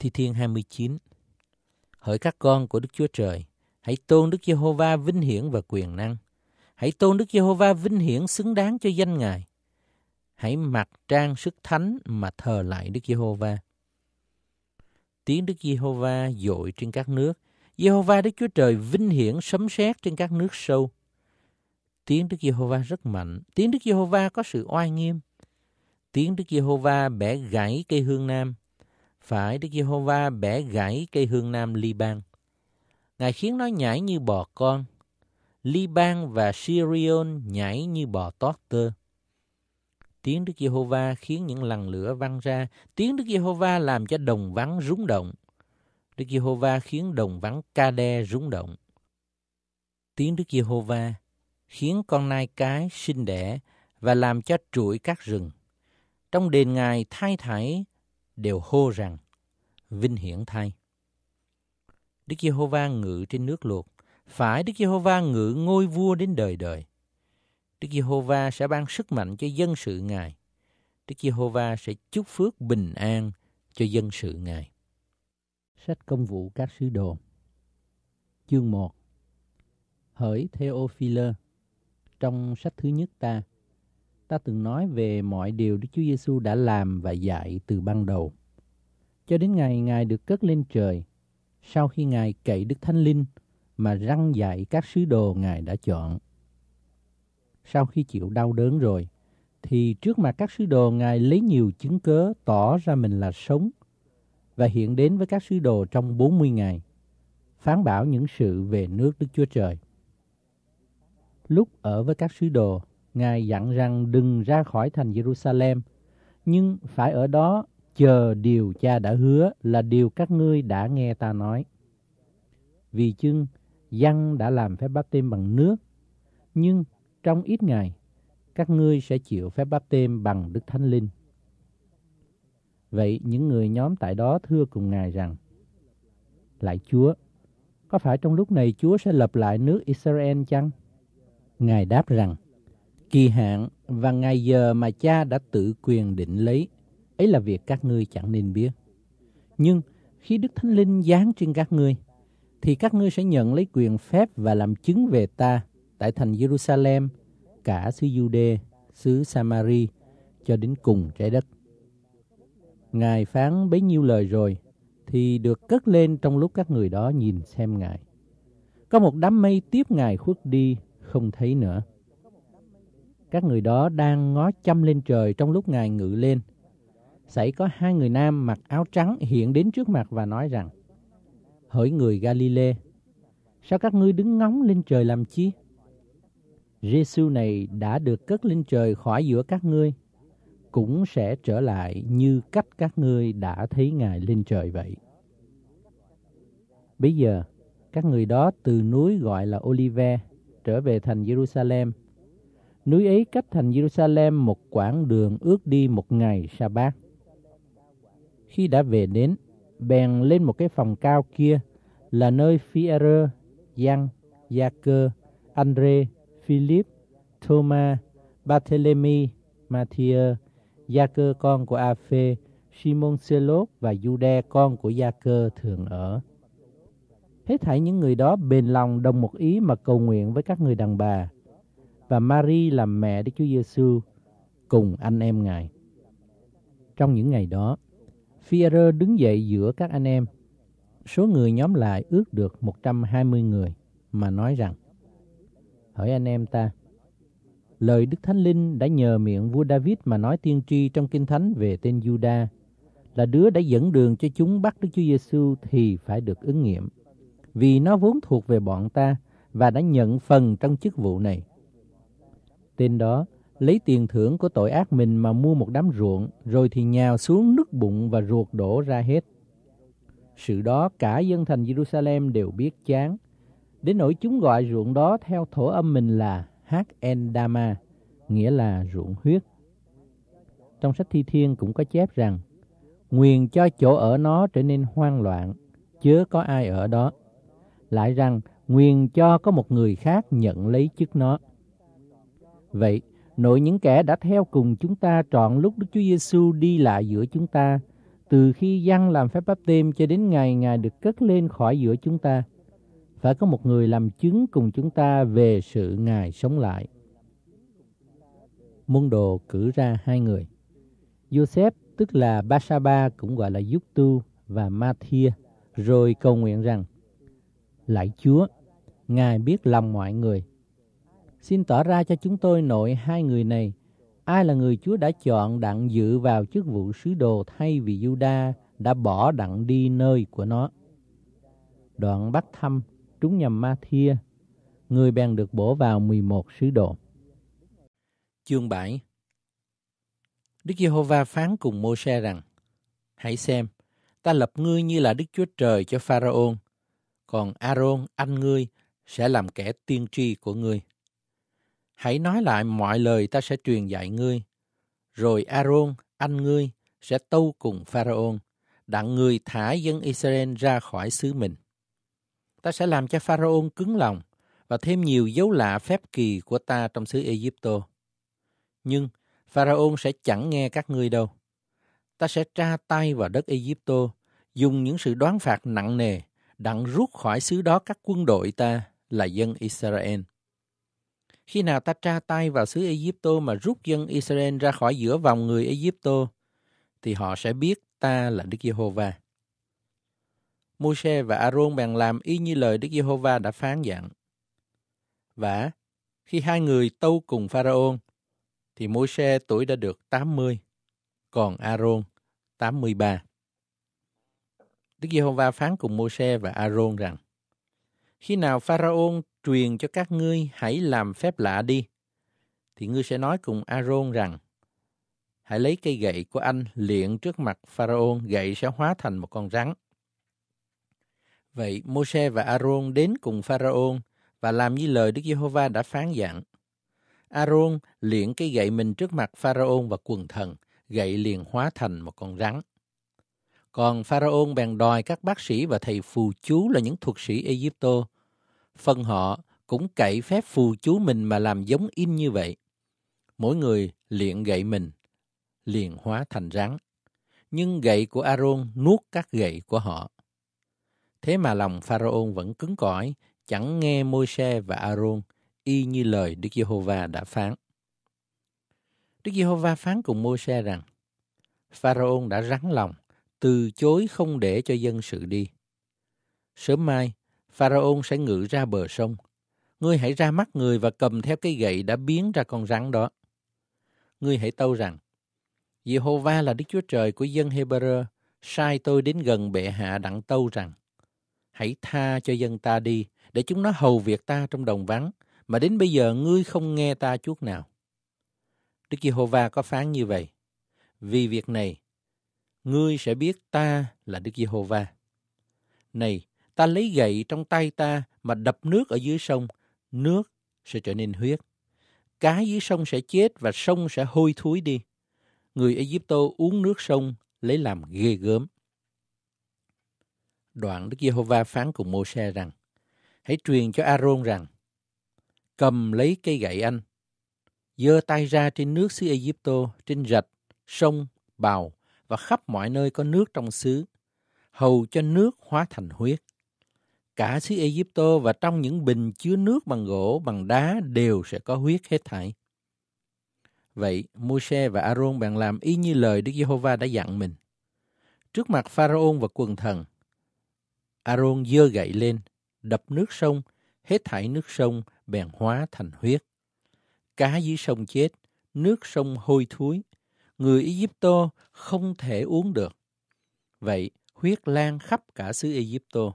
Thi Thiên 29 Hỡi các con của Đức Chúa Trời, hãy tôn Đức Giê-hô-va vinh hiển và quyền năng. Hãy tôn Đức Giê-hô-va vinh hiển xứng đáng cho danh Ngài. Hãy mặc trang sức thánh mà thờ lại Đức Giê-hô-va. Tiếng Đức Giê-hô-va dội trên các nước. Giê-hô-va Đức Chúa Trời vinh hiển sấm sét trên các nước sâu. Tiếng Đức Giê-hô-va rất mạnh. Tiếng Đức Giê-hô-va có sự oai nghiêm. Tiếng Đức Giê-hô-va bẻ gãy cây hương nam phải Đức Giê-hô-va bẻ gãy cây hương nam Liban. Ngài khiến nó nhảy như bò con. Liban và Sirion nhảy như bò tót tơ. Tiếng Đức Giê-hô-va khiến những lằn lửa văng ra. Tiếng Đức Giê-hô-va làm cho đồng vắng rúng động. Đức Giê-hô-va khiến đồng vắng ca đe rúng động. Tiếng Đức Giê-hô-va khiến con nai cái sinh đẻ và làm cho trụi các rừng. Trong đền Ngài thay thải đều hô rằng Vinh hiển thay. Đức Giê-hô-va ngự trên nước luộc, phải Đức Giê-hô-va ngự ngôi vua đến đời đời. Đức Giê-hô-va sẽ ban sức mạnh cho dân sự Ngài. Đức Giê-hô-va sẽ chúc phước bình an cho dân sự Ngài. Sách Công vụ các sứ đồ Chương 1 Hỡi Theophile Trong sách thứ nhất ta ta từng nói về mọi điều Đức Chúa Giêsu đã làm và dạy từ ban đầu. Cho đến ngày Ngài được cất lên trời, sau khi Ngài cậy Đức Thánh Linh mà răng dạy các sứ đồ Ngài đã chọn. Sau khi chịu đau đớn rồi, thì trước mặt các sứ đồ Ngài lấy nhiều chứng cớ tỏ ra mình là sống và hiện đến với các sứ đồ trong 40 ngày, phán bảo những sự về nước Đức Chúa Trời. Lúc ở với các sứ đồ, Ngài dặn rằng đừng ra khỏi thành Jerusalem, nhưng phải ở đó chờ điều cha đã hứa là điều các ngươi đã nghe ta nói. Vì chưng, dân đã làm phép báp têm bằng nước, nhưng trong ít ngày, các ngươi sẽ chịu phép báp têm bằng Đức Thánh Linh. Vậy những người nhóm tại đó thưa cùng Ngài rằng, Lại Chúa, có phải trong lúc này Chúa sẽ lập lại nước Israel chăng? Ngài đáp rằng, Kỳ hạn và ngày giờ mà cha đã tự quyền định lấy, ấy là việc các ngươi chẳng nên biết. Nhưng khi Đức Thánh Linh giáng trên các ngươi, thì các ngươi sẽ nhận lấy quyền phép và làm chứng về ta tại thành Jerusalem, cả xứ Jude, xứ Samari, cho đến cùng trái đất. Ngài phán bấy nhiêu lời rồi, thì được cất lên trong lúc các người đó nhìn xem Ngài. Có một đám mây tiếp Ngài khuất đi, không thấy nữa các người đó đang ngó chăm lên trời trong lúc Ngài ngự lên. Xảy có hai người nam mặc áo trắng hiện đến trước mặt và nói rằng, Hỡi người Galile, sao các ngươi đứng ngóng lên trời làm chi? Giêsu này đã được cất lên trời khỏi giữa các ngươi, cũng sẽ trở lại như cách các ngươi đã thấy Ngài lên trời vậy. Bây giờ, các người đó từ núi gọi là Olive trở về thành Jerusalem Núi ấy cách thành Jerusalem một quãng đường ước đi một ngày sa bát. Khi đã về đến, bèn lên một cái phòng cao kia là nơi Phi-e-rơ, Giăng, Gia-cơ, Andre, Philip, Thomas, Barthélemy, Mathieu, Gia-cơ con của A-phê, Simon Selot và Jude con của Gia-cơ thường ở. Hết thảy những người đó bền lòng đồng một ý mà cầu nguyện với các người đàn bà và Mary là mẹ Đức Chúa Giêsu cùng anh em Ngài. Trong những ngày đó, Phi-e-rơ đứng dậy giữa các anh em. Số người nhóm lại ước được 120 người mà nói rằng Hỡi anh em ta, lời Đức Thánh Linh đã nhờ miệng vua David mà nói tiên tri trong Kinh Thánh về tên Juda là đứa đã dẫn đường cho chúng bắt Đức Chúa Giêsu thì phải được ứng nghiệm. Vì nó vốn thuộc về bọn ta và đã nhận phần trong chức vụ này tên đó lấy tiền thưởng của tội ác mình mà mua một đám ruộng, rồi thì nhào xuống nứt bụng và ruột đổ ra hết. Sự đó cả dân thành Jerusalem đều biết chán, đến nỗi chúng gọi ruộng đó theo thổ âm mình là Hak-en-dama, nghĩa là ruộng huyết. Trong sách thi thiên cũng có chép rằng, Nguyền cho chỗ ở nó trở nên hoang loạn, chớ có ai ở đó. Lại rằng, Nguyền cho có một người khác nhận lấy chức nó. Vậy, nội những kẻ đã theo cùng chúng ta trọn lúc Đức Chúa Giêsu đi lại giữa chúng ta, từ khi dân làm phép báp têm cho đến ngày Ngài được cất lên khỏi giữa chúng ta, phải có một người làm chứng cùng chúng ta về sự Ngài sống lại. Môn đồ cử ra hai người. Joseph tức là Basaba cũng gọi là Giúp Tu và Mathia, rồi cầu nguyện rằng, Lạy Chúa, Ngài biết lòng mọi người, Xin tỏ ra cho chúng tôi nội hai người này. Ai là người Chúa đã chọn đặng dự vào chức vụ sứ đồ thay vì Juda đã bỏ đặng đi nơi của nó? Đoạn bắt thăm, trúng nhầm ma thia, người bèn được bổ vào 11 sứ đồ. Chương 7 Đức Giê-hô-va phán cùng Mô-se rằng, Hãy xem, ta lập ngươi như là Đức Chúa Trời cho Pharaon, còn Aaron anh ngươi sẽ làm kẻ tiên tri của ngươi. Hãy nói lại mọi lời ta sẽ truyền dạy ngươi. Rồi Aaron, anh ngươi, sẽ tâu cùng pharaoh đặng người thả dân Israel ra khỏi xứ mình. Ta sẽ làm cho pharaoh cứng lòng và thêm nhiều dấu lạ phép kỳ của ta trong xứ Egypto. Nhưng pharaoh sẽ chẳng nghe các ngươi đâu. Ta sẽ tra tay vào đất Egypto, dùng những sự đoán phạt nặng nề, đặng rút khỏi xứ đó các quân đội ta là dân Israel. Khi nào ta tra tay vào xứ Ai Egypto mà rút dân Israel ra khỏi giữa vòng người Ai Egypto, thì họ sẽ biết ta là Đức Giê-hô-va. Môi-se và A-rôn bèn làm y như lời Đức Giê-hô-va đã phán dặn. Và khi hai người tâu cùng Pharaon, thì Môi-se tuổi đã được 80, còn A-rôn 83. Đức Giê-hô-va phán cùng Môi-se và A-rôn rằng: Khi nào Pharaon truyền cho các ngươi hãy làm phép lạ đi. Thì ngươi sẽ nói cùng Aaron rằng, hãy lấy cây gậy của anh liện trước mặt Pharaon gậy sẽ hóa thành một con rắn. Vậy môi và Aaron đến cùng Pharaon và làm như lời Đức Giê-hô-va đã phán dặn. Aaron liện cây gậy mình trước mặt Pharaon và quần thần, gậy liền hóa thành một con rắn. Còn Pharaon bèn đòi các bác sĩ và thầy phù chú là những thuật sĩ Egypto phần họ cũng cậy phép phù chú mình mà làm giống in như vậy. Mỗi người luyện gậy mình, liền hóa thành rắn. Nhưng gậy của Aaron nuốt các gậy của họ. Thế mà lòng Pharaoh vẫn cứng cỏi, chẳng nghe Môi-se và Aaron, y như lời Đức Giê-hô-va đã phán. Đức Giê-hô-va phán cùng Môi-se rằng, Pharaoh đã rắn lòng, từ chối không để cho dân sự đi. Sớm mai, Pharaon sẽ ngự ra bờ sông. Ngươi hãy ra mắt người và cầm theo cái gậy đã biến ra con rắn đó. Ngươi hãy tâu rằng, Jehovah là Đức Chúa Trời của dân Hebrew, sai tôi đến gần bệ hạ đặng tâu rằng, hãy tha cho dân ta đi, để chúng nó hầu việc ta trong đồng vắng, mà đến bây giờ ngươi không nghe ta chút nào. Đức Giê-hô-va có phán như vậy. Vì việc này, ngươi sẽ biết ta là Đức Giê-hô-va. Này, Ta lấy gậy trong tay ta mà đập nước ở dưới sông, nước sẽ trở nên huyết. Cá dưới sông sẽ chết và sông sẽ hôi thối đi. Người Ai Egypto uống nước sông lấy làm ghê gớm. Đoạn Đức Giê-hô-va phán cùng Mô-xe rằng, hãy truyền cho A-rôn rằng, cầm lấy cây gậy anh, giơ tay ra trên nước xứ Ai Egypto, trên rạch, sông, bào và khắp mọi nơi có nước trong xứ, hầu cho nước hóa thành huyết cả xứ Ai Egypto và trong những bình chứa nước bằng gỗ, bằng đá đều sẽ có huyết hết thảy. Vậy, Môi-se và A-rôn bèn làm y như lời Đức Giê-hô-va đã dặn mình. Trước mặt Pharaon và quần thần, A-rôn dơ gậy lên, đập nước sông, hết thảy nước sông bèn hóa thành huyết. Cá dưới sông chết, nước sông hôi thối, người Ai Egypto không thể uống được. Vậy, huyết lan khắp cả xứ Ai Egypto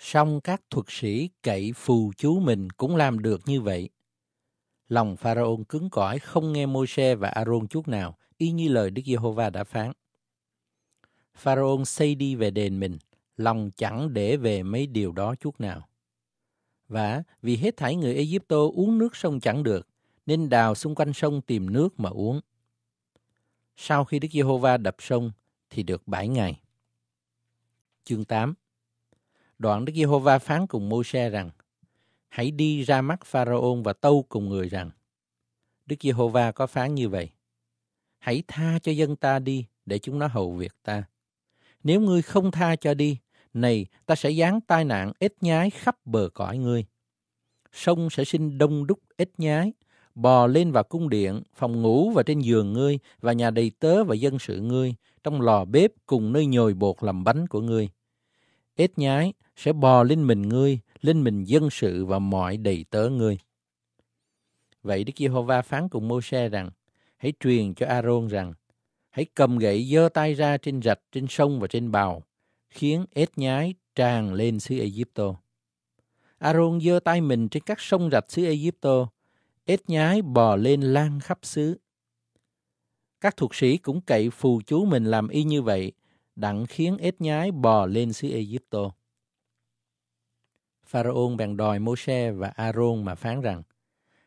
song các thuật sĩ cậy phù chú mình cũng làm được như vậy. Lòng pharaoh cứng cỏi không nghe Môi-se và Aaron chút nào, y như lời Đức Giê-hô-va đã phán. pharaoh xây đi về đền mình, lòng chẳng để về mấy điều đó chút nào. Và vì hết thảy người ai Egypto uống nước sông chẳng được, nên đào xung quanh sông tìm nước mà uống. Sau khi Đức Giê-hô-va đập sông thì được bảy ngày. Chương 8 Đoạn Đức Giê-hô-va phán cùng mô se rằng, Hãy đi ra mắt Pharaon và tâu cùng người rằng, Đức Giê-hô-va có phán như vậy, Hãy tha cho dân ta đi, để chúng nó hầu việc ta. Nếu ngươi không tha cho đi, này ta sẽ giáng tai nạn ít nhái khắp bờ cõi ngươi. Sông sẽ sinh đông đúc ít nhái, bò lên vào cung điện, phòng ngủ và trên giường ngươi, và nhà đầy tớ và dân sự ngươi, trong lò bếp cùng nơi nhồi bột làm bánh của ngươi ếch nhái sẽ bò lên mình ngươi, lên mình dân sự và mọi đầy tớ ngươi. Vậy Đức Giê-hô-va phán cùng Mô-se rằng, hãy truyền cho A-rôn rằng, hãy cầm gậy giơ tay ra trên rạch, trên sông và trên bào, khiến ếch nhái tràn lên xứ ai Egypto. A-rôn giơ tay mình trên các sông rạch xứ ai Egypto, ếch nhái bò lên lan khắp xứ. Các thuộc sĩ cũng cậy phù chú mình làm y như vậy, đặng khiến ếch nhái bò lên xứ Ai Egypto. Pharaoh bèn đòi Môi-se và Aaron mà phán rằng,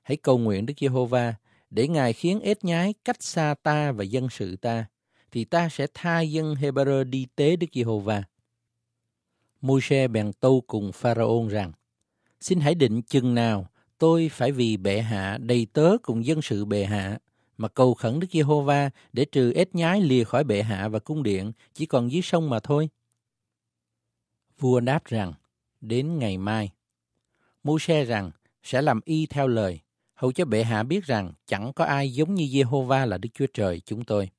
hãy cầu nguyện Đức Giê-hô-va để Ngài khiến ếch nhái cách xa ta và dân sự ta, thì ta sẽ tha dân Hebrew đi tế Đức Giê-hô-va. Môi-se bèn tâu cùng Pharaoh rằng, xin hãy định chừng nào tôi phải vì bệ hạ đầy tớ cùng dân sự bệ hạ mà cầu khẩn Đức Giê-hô-va để trừ ếch nhái lìa khỏi bệ hạ và cung điện, chỉ còn dưới sông mà thôi. Vua đáp rằng, đến ngày mai. Mô-xe rằng, sẽ làm y theo lời, hầu cho bệ hạ biết rằng chẳng có ai giống như Giê-hô-va là Đức Chúa Trời chúng tôi.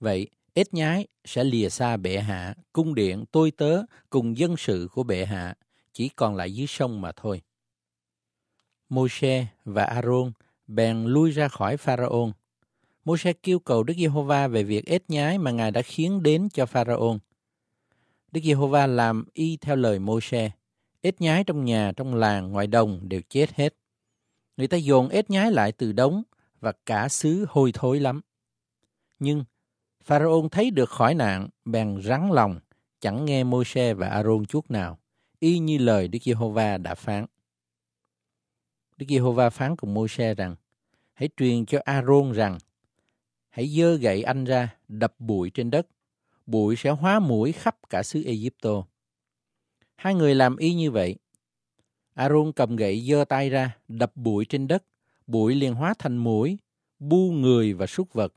Vậy, ếch nhái sẽ lìa xa bệ hạ, cung điện, tôi tớ cùng dân sự của bệ hạ, chỉ còn lại dưới sông mà thôi. Môi-se và a-rôn bèn lui ra khỏi Pharaon. Môi-se kêu cầu Đức Giê-hô-va về việc ết nhái mà Ngài đã khiến đến cho Pharaon. Đức Giê-hô-va làm y theo lời Môi-se. Ết nhái trong nhà, trong làng, ngoài đồng đều chết hết. Người ta dồn ết nhái lại từ đống và cả xứ hôi thối lắm. Nhưng Pharaon thấy được khỏi nạn, bèn rắn lòng, chẳng nghe Môi-se và aaron chút nào, y như lời Đức Giê-hô-va đã phán. Đức Giê-hô-va phán cùng Môi-se rằng, hãy truyền cho A-rôn rằng, hãy dơ gậy anh ra, đập bụi trên đất, bụi sẽ hóa mũi khắp cả xứ Egypto. Hai người làm y như vậy. A-rôn cầm gậy dơ tay ra, đập bụi trên đất, bụi liền hóa thành mũi, bu người và súc vật.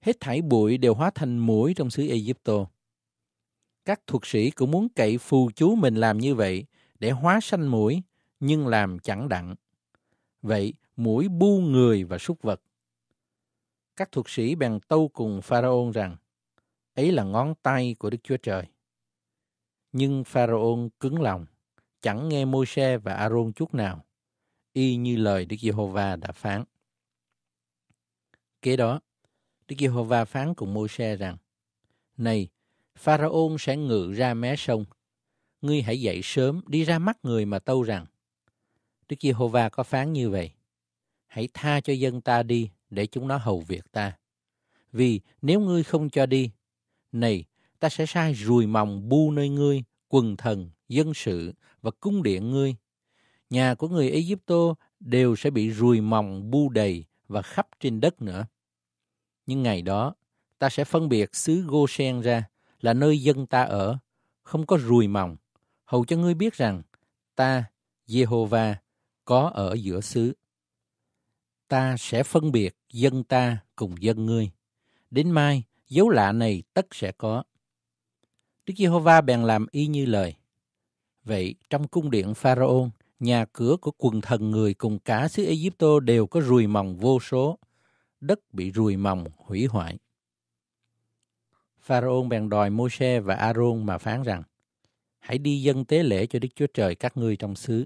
Hết thảy bụi đều hóa thành mũi trong xứ Egypto. Các thuật sĩ cũng muốn cậy phù chú mình làm như vậy để hóa sanh mũi, nhưng làm chẳng đặng. Vậy, mũi bu người và súc vật. Các thuật sĩ bèn tâu cùng Pharaon rằng, ấy là ngón tay của Đức Chúa Trời. Nhưng Pharaon cứng lòng, chẳng nghe Môi-se và aaron chút nào, y như lời Đức Giê-hô-va đã phán. Kế đó, Đức Giê-hô-va phán cùng Môi-se rằng, Này, Pharaon sẽ ngự ra mé sông, ngươi hãy dậy sớm đi ra mắt người mà tâu rằng, Đức Giê-hô-va có phán như vậy. Hãy tha cho dân ta đi để chúng nó hầu việc ta. Vì nếu ngươi không cho đi, này, ta sẽ sai rùi mòng bu nơi ngươi, quần thần, dân sự và cung điện ngươi. Nhà của người Ai Cập đều sẽ bị rùi mòng bu đầy và khắp trên đất nữa. Nhưng ngày đó, ta sẽ phân biệt xứ Goshen ra là nơi dân ta ở, không có rùi mòng, hầu cho ngươi biết rằng ta, Jehovah, có ở giữa xứ. Ta sẽ phân biệt dân ta cùng dân ngươi. Đến mai, dấu lạ này tất sẽ có. Đức Giê-hô-va bèn làm y như lời. Vậy, trong cung điện Pharaon, nhà cửa của quần thần người cùng cả xứ ai Egypto đều có ruồi mòng vô số. Đất bị ruồi mòng hủy hoại. Pharaon bèn đòi Môi-se và aaron mà phán rằng, Hãy đi dân tế lễ cho Đức Chúa Trời các ngươi trong xứ.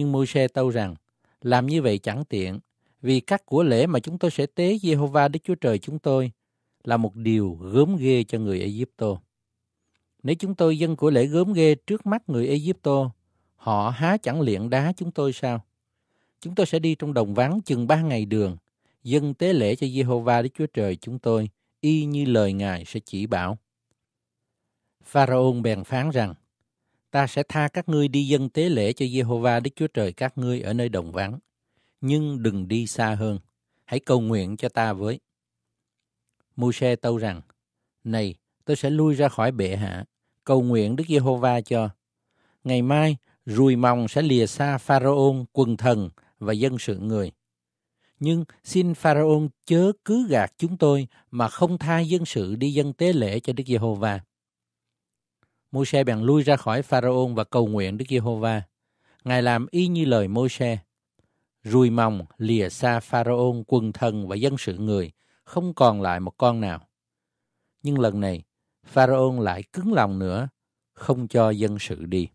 Nhưng Môi-se tâu rằng, làm như vậy chẳng tiện, vì các của lễ mà chúng tôi sẽ tế Jehovah Đức Chúa Trời chúng tôi là một điều gớm ghê cho người Egypto. Nếu chúng tôi dân của lễ gớm ghê trước mắt người Egypto, họ há chẳng luyện đá chúng tôi sao? Chúng tôi sẽ đi trong đồng vắng chừng ba ngày đường, dân tế lễ cho Jehovah Đức Chúa Trời chúng tôi, y như lời Ngài sẽ chỉ bảo. Pharaoh bèn phán rằng, Ta sẽ tha các ngươi đi dân tế lễ cho Giê-hô-va Đức Chúa Trời các ngươi ở nơi đồng vắng, nhưng đừng đi xa hơn, hãy cầu nguyện cho ta với. Môi-se tâu rằng, Này, tôi sẽ lui ra khỏi bệ hạ, cầu nguyện Đức Giê-hô-va cho. Ngày mai, ruồi mòng sẽ lìa xa Pharaon, quần thần và dân sự người. Nhưng xin Pharaon chớ cứ gạt chúng tôi mà không tha dân sự đi dân tế lễ cho Đức Giê-hô-va. Môi-se bèn lui ra khỏi Pharaon và cầu nguyện Đức Giê-hô-va. Ngài làm y như lời Môi-se. Rùi mòng lìa xa Pharaon, quần thần và dân sự người, không còn lại một con nào. Nhưng lần này, Pharaon lại cứng lòng nữa, không cho dân sự đi.